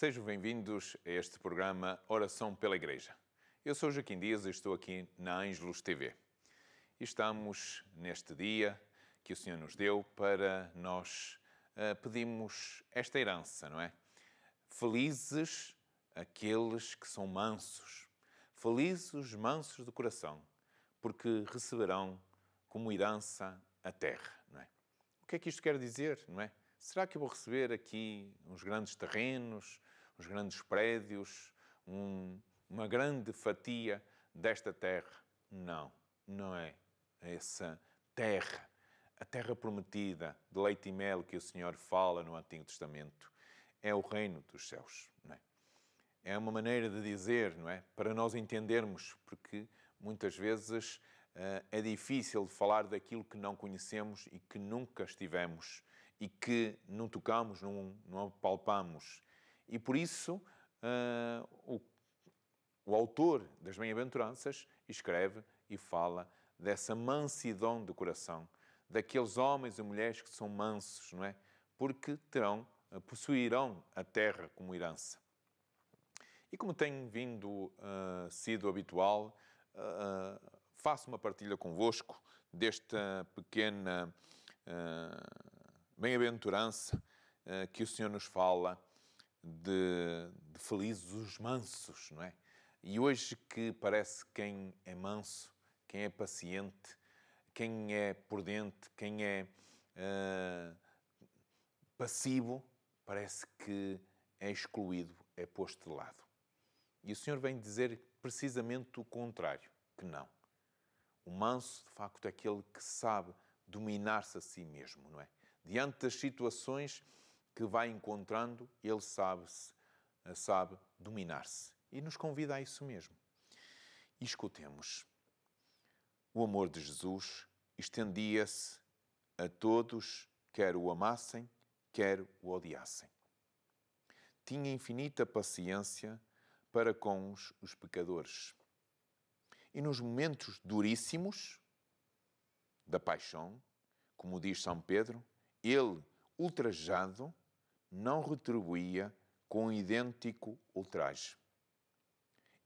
Sejam bem-vindos a este programa Oração pela Igreja. Eu sou Joaquim Dias e estou aqui na Ângelos TV. Estamos neste dia que o Senhor nos deu para nós uh, eh, pedirmos esta herança, não é? Felizes aqueles que são mansos, felizes mansos de coração, porque receberão como herança a terra, não é? O que é que isto quer dizer, não é? Será que eu vou receber aqui uns grandes terrenos, os grandes prédios, um, uma grande fatia desta terra. Não, não é essa terra, a terra prometida de leite e mel que o Senhor fala no Antigo Testamento. É o reino dos céus, não é? É uma maneira de dizer, não é? Para nós entendermos, porque muitas vezes eh, é difícil falar daquilo que não conhecemos e que nunca estivemos e que não tocamos, não, não palpamos e por isso uh, o, o autor das Bem-aventuranças escreve e fala dessa mansidão do coração, daqueles homens e mulheres que são mansos, não é? Porque terão, ah, possuirão a terra como herança. E como tem vindo uh, sido habitual, uh, faço uma partilha convosco desta pequena uh, bem-aventurança que o Senhor nos fala de, de felizes os mansos, não é? E hoje que parece quem é manso, quem é paciente, quem é prudente, quem é uh, passivo, parece que é excluído, é posto de lado. E o Senhor vem dizer precisamente o contrário, que não. O manso, de facto, é aquele que sabe dominar-se a si mesmo, não é? Diante das situações que vai encontrando, ele sabe-se, eh, sabe dominar-se. E nos convida a isso mesmo. E escutemos. O amor de Jesus estendia-se a todos, quer o amassem, quer o odiassem. Tinha infinita paciência para com os, os pecadores. E nos momentos duríssimos da paixão, como diz São Pedro, ele, ultrajado, não retribuía com um idêntico ultraje.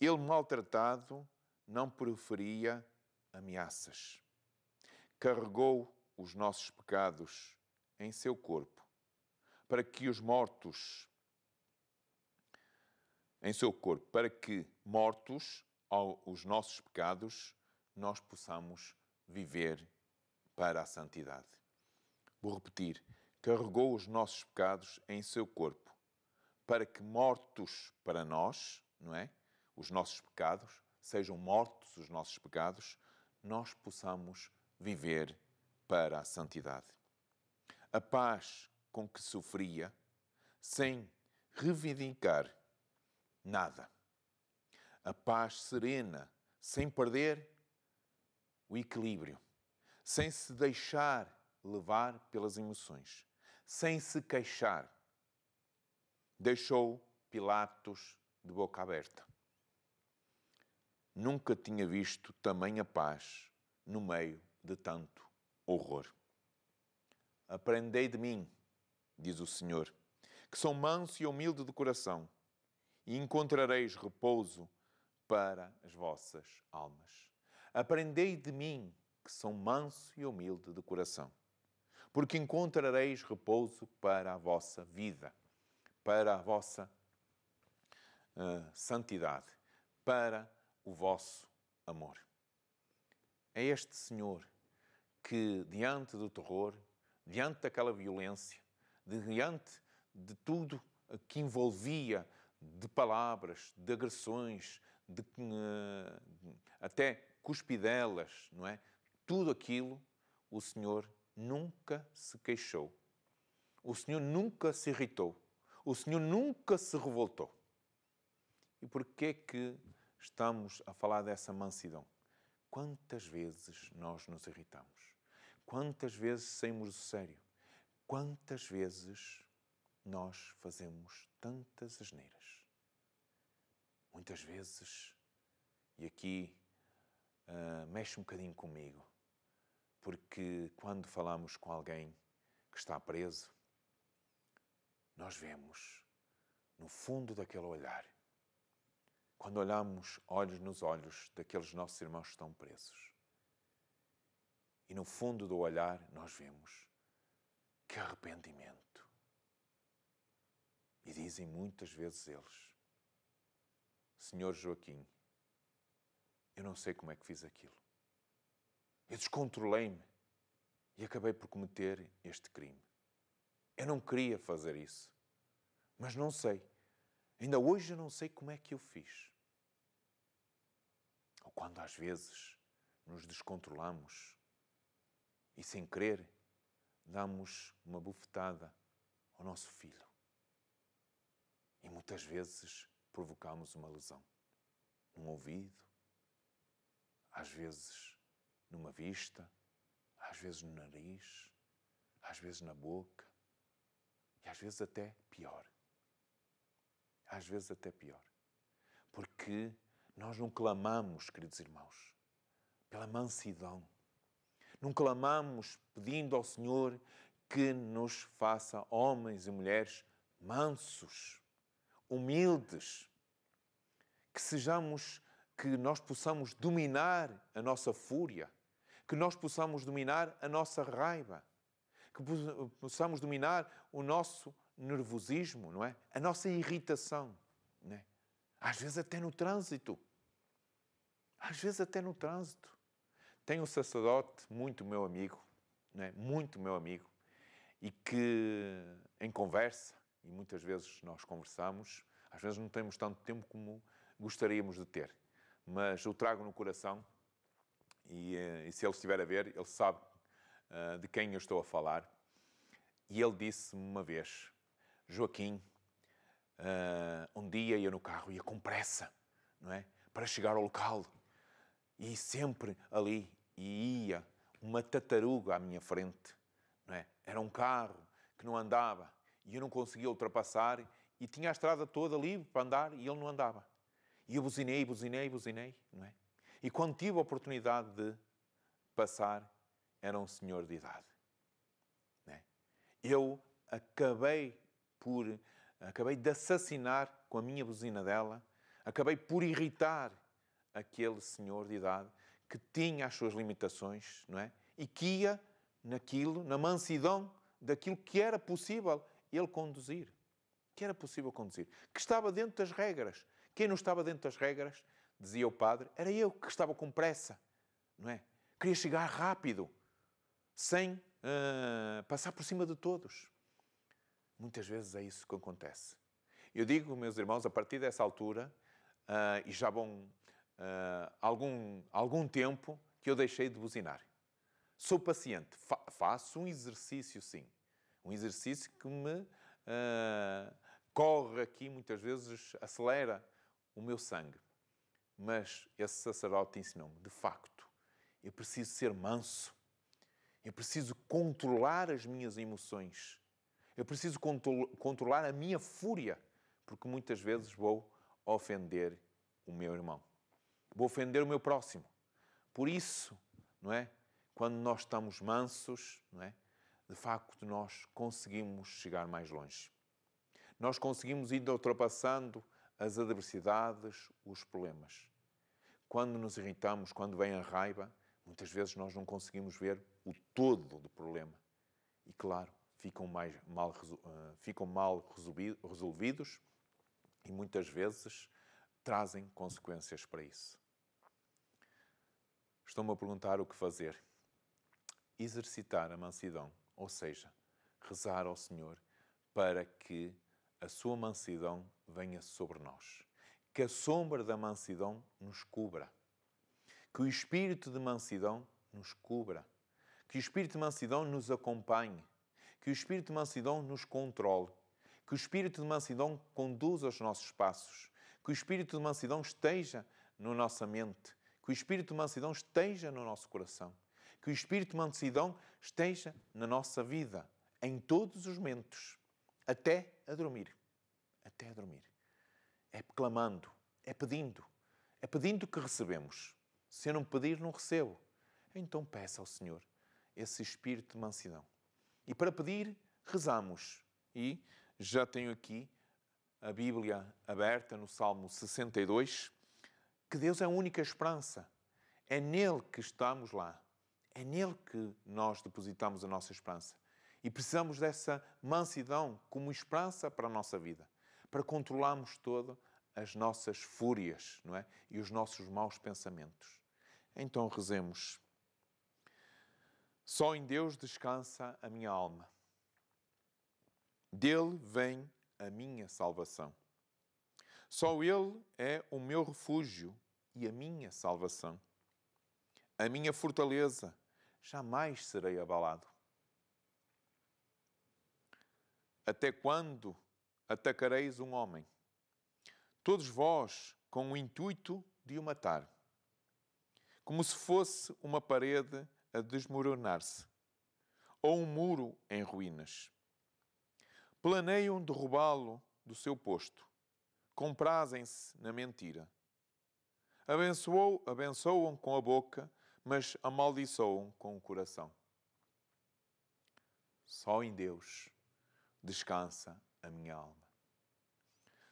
Ele, maltratado, não preferia ameaças. Carregou os nossos pecados em seu corpo, para que os mortos em seu corpo, para que mortos os nossos pecados nós possamos viver para a santidade. Vou repetir: carregou os nossos pecados em seu corpo, para que mortos para nós, não é? Os nossos pecados, sejam mortos os nossos pecados, nós possamos viver para a santidade. A paz com que sofria, sem reivindicar nada. A paz serena, sem perder o equilíbrio, sem se deixar levar pelas emoções sem se queixar, deixou Pilatos de boca aberta. Nunca tinha visto tamanha paz no meio de tanto horror. Aprendei de mim, diz o Senhor, que sou manso e humilde de coração, e encontrareis repouso para as vossas almas. Aprendei de mim, que sou manso e humilde de coração porque encontrareis repouso para a vossa vida, para a vossa uh, santidade, para o vosso amor. É este Senhor que, diante do terror, diante daquela violência, diante de tudo que envolvia de palavras, de agressões, de, uh, até cuspidelas, não é? Tudo aquilo o Senhor nunca se queixou. O Senhor nunca se irritou. O Senhor nunca se revoltou. E por que é que estamos a falar dessa mansidão? Quantas vezes nós nos irritamos? Quantas vezes saímos do sério? Quantas vezes nós fazemos tantas asneiras? Muitas vezes, e aqui uh, mexe um bocadinho comigo, porque quando falamos com alguém que está preso, nós vemos no fundo daquele olhar, quando olhamos olhos nos olhos daqueles nossos irmãos que estão presos, e no fundo do olhar nós vemos que arrependimento. E dizem muitas vezes eles: Senhor Joaquim, eu não sei como é que fiz aquilo. Eu descontrolei-me e acabei por cometer este crime. Eu não queria fazer isso, mas não sei. Ainda hoje eu não sei como é que eu fiz. Ou quando às vezes nos descontrolamos e sem querer damos uma bufetada ao nosso filho. E muitas vezes provocamos uma lesão um ouvido, às vezes numa vista, às vezes no nariz, às vezes na boca e às vezes até pior. Às vezes até pior. Porque nós não clamamos, queridos irmãos, pela mansidão. Não clamamos pedindo ao Senhor que nos faça homens e mulheres mansos, humildes, que sejamos, que nós possamos dominar a nossa fúria que nós possamos dominar a nossa raiva, que possamos dominar o nosso nervosismo, não é? A nossa irritação, né? Às vezes até no trânsito. Às vezes até no trânsito. Tem um sacerdote muito meu amigo, né? Muito meu amigo, e que em conversa, e muitas vezes nós conversamos, às vezes não temos tanto tempo como gostaríamos de ter, mas o trago no coração e, eh, e, se ele estiver a ver, ele sabe uh, de quem eu estou a falar. E ele disse-me uma vez: Joaquim, uh, um dia ia no carro, ia com pressa, não é? Para chegar ao local. E sempre ali, e ia uma tartaruga à minha frente, não é? Era um carro que não andava e eu não conseguia ultrapassar e tinha a estrada toda livre para andar e ele não andava. E eu buzinei, buzinei, buzinei, não é? E quando tive a oportunidade de passar, era um senhor de idade. Né? Eu acabei por acabei de assassinar com a minha buzina dela, acabei por irritar aquele senhor de idade que tinha as suas limitações, não é? E que ia naquilo, na mansidão daquilo que era possível ele conduzir, que era possível conduzir, que estava dentro das regras. Quem não estava dentro das regras dizia o padre, era eu que estava com pressa, não é? Queria chegar rápido, sem uh, passar por cima de todos. Muitas vezes é isso que acontece. Eu digo, meus irmãos, a partir dessa altura, uh, e já há uh, ah, algum, algum tempo, que eu deixei de buzinar. Sou paciente, fa faço um exercício, sim. Um exercício que me corre aqui, muitas vezes acelera o meu sangue. Mas esse sacerdote ensinou-me, de facto, eu preciso ser manso, eu preciso controlar as minhas emoções, eu preciso contro controlar a minha fúria, porque muitas vezes vou ofender o meu irmão, vou ofender o meu próximo. Por isso, não é? Quando nós estamos mansos, não é? De facto, nós conseguimos chegar mais longe. Nós conseguimos ir ultrapassando as adversidades, os problemas quando nos irritamos, quando vem a raiva, muitas vezes nós não conseguimos ver o todo do problema. E claro, ficam, mais, mal, eh, ficam mal resolvidos e muitas vezes trazem consequências para isso. Estão-me a perguntar o que fazer. Exercitar a mansidão, ou seja, rezar ao Senhor para que a sua mansidão venha sobre nós que a sombra da mansidão nos cubra, que o espírito de mansidão nos cubra, que o espírito de mansidão nos acompanhe, que o espírito de mansidão nos controle, que o espírito de mansidão conduza os nossos passos, que o espírito de mansidão esteja na nossa mente, que o espírito de mansidão esteja no nosso coração, que o espírito de mansidão esteja na nossa vida, em todos os momentos, até a dormir. Até a dormir é clamando, é pedindo. É pedindo que recebemos. Se eu não pedir, não recebo. Então peça ao Senhor esse espírito de mansidão. E para pedir, rezamos. E já tenho aqui a Bíblia aberta no Salmo 62, que Deus é a única esperança. É nele que estamos lá. É nele que nós depositamos a nossa esperança. E precisamos dessa mansidão como esperança para a nossa vida para controlarmos todo as nossas fúrias não é? e os nossos maus pensamentos. Então rezemos. Só em Deus descansa a minha alma. Dele vem a minha salvação. Só Ele é o meu refúgio e a minha salvação. A minha fortaleza, jamais serei abalado. Até quando atacareis um homem, todos vós com o intuito de o matar, como se fosse uma parede a desmoronar-se, ou um muro em ruínas. Planeiam derrubá-lo do seu posto, comprazem-se na mentira. Abençoou, abençoam com a boca, mas amaldiçoam com o coração. Só em Deus descansa a minha alma.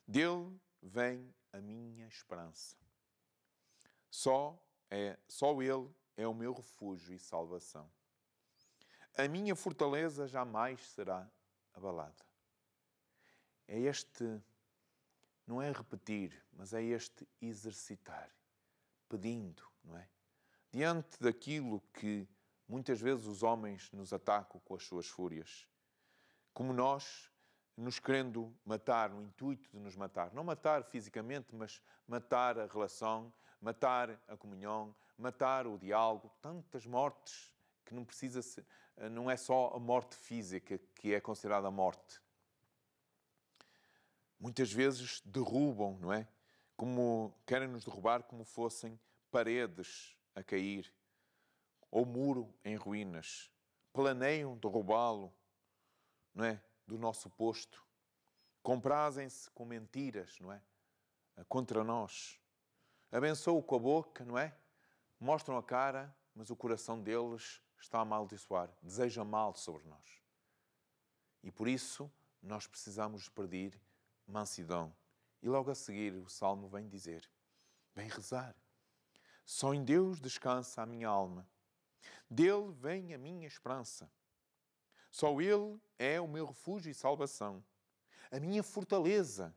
Dele vem a minha esperança. Só é, só ele é o meu refúgio e salvação. A minha fortaleza jamais será abalada. É este não é repetir, mas é este exercitar, pedindo, não é? Diante daquilo que muitas vezes os homens nos atacam com as suas fúrias, como nós nos querendo matar, no intuito de nos matar. Não matar fisicamente, mas matar a relação, matar a comunhão, matar o diálogo. Tantas mortes que não precisa ser, eh, não é só a morte física que é considerada morte. Muitas vezes derrubam, não é? Como querem nos derrubar como fossem paredes a cair ou muro em ruínas. Planeiam derrubá-lo, não é? do nosso posto. Comprazem-se com mentiras, não é? Ah, contra nós. Abençoam com a boca, não é? Mostram a cara, mas o coração deles está a amaldiçoar, deseja mal sobre nós. E por isso nós precisamos pedir mansidão. E logo a seguir o salmo vem dizer: Vem rezar. Só em Deus descansa a minha alma. Dele vem a minha esperança. Só Ele é o meu refúgio e salvação, a minha fortaleza.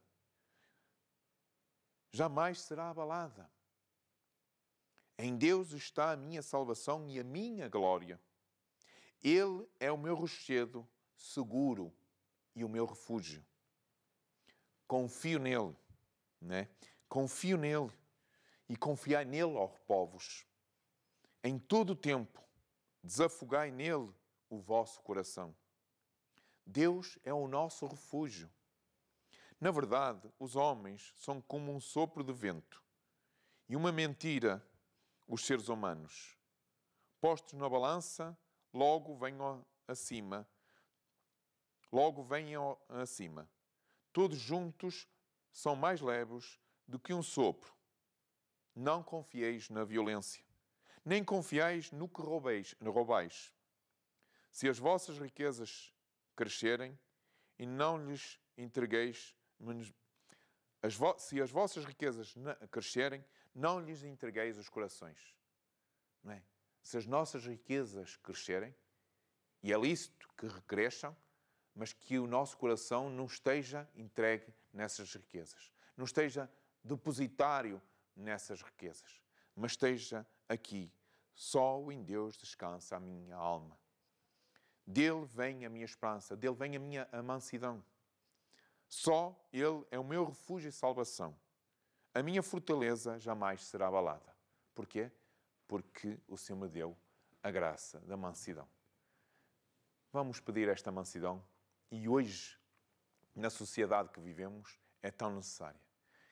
Jamais será abalada. Em Deus está a minha salvação e a minha glória. Ele é o meu rochedo seguro e o meu refúgio. Confio nele, né? Confio nele e confiai nele, ó povos. Em todo o tempo, desafogai nele o vosso coração. Deus é o nosso refúgio. Na verdade, os homens são como um sopro de vento e uma mentira, os seres humanos. Postos na balança, logo venham acima, logo venham acima. Todos juntos são mais leves do que um sopro. Não confieis na violência, nem confieis no que No roubais se as vossas riquezas crescerem e não lhes entregueis as se as vossas riquezas crescerem, não lhes entregueis os corações. Não é? Se as nossas riquezas crescerem, e é lícito que recresçam, mas que o nosso coração não esteja entregue nessas riquezas, não esteja depositário nessas riquezas, mas esteja aqui. Só em Deus descansa a minha alma. Dele vem a minha esperança, dele vem a minha mansidão. Só Ele é o meu refúgio e salvação. A minha fortaleza jamais será abalada. Porquê? Porque o Senhor me deu a graça da mansidão. Vamos pedir esta mansidão e hoje, na sociedade que vivemos, é tão necessária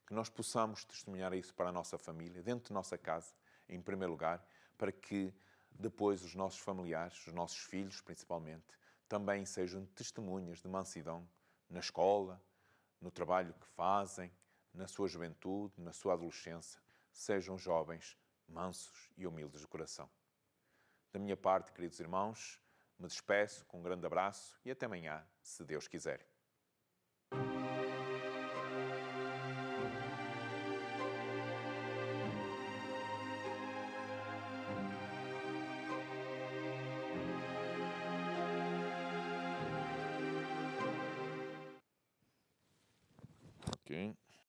que nós possamos testemunhar isso para a nossa família, dentro de nossa casa, em primeiro lugar, para que depois, os nossos familiares, os nossos filhos principalmente, também sejam testemunhas de mansidão na escola, no trabalho que fazem, na sua juventude, na sua adolescência. Sejam jovens mansos e humildes de coração. Da minha parte, queridos irmãos, me despeço com um grande abraço e até amanhã, se Deus quiser.